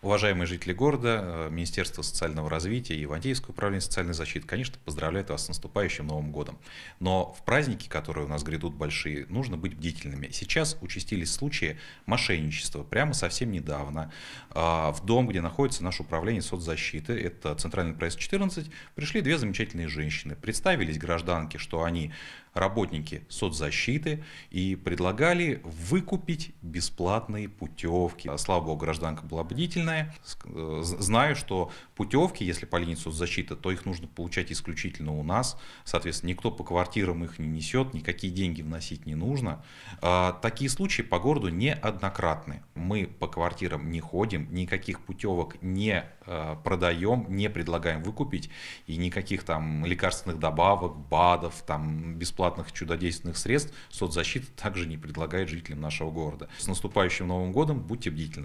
Уважаемые жители города, э, Министерство социального развития и Ивантеевское управление социальной защиты, конечно, поздравляют вас с наступающим Новым годом. Но в праздники, которые у нас грядут большие, нужно быть бдительными. Сейчас участились случаи мошенничества, прямо совсем недавно. А, в дом, где находится наше управление соцзащиты, это Центральный проезд 14, пришли две замечательные женщины. Представились гражданки, что они работники соцзащиты и предлагали выкупить бесплатные путевки. А слава богу, гражданка была бдительная. Э, знаю, что путевки, если по линии соцзащиты, то их нужно получать исключительно у нас. Соответственно, никто по квартирам их не несет, никакие деньги вносить не нужно. А, такие случаи по городу неоднократны мы по квартирам не ходим, никаких путевок не э, продаем, не предлагаем выкупить, и никаких там лекарственных добавок, БАДов, там бесплатных чудодейственных средств соцзащита также не предлагает жителям нашего города. С наступающим Новым годом, будьте бдительны.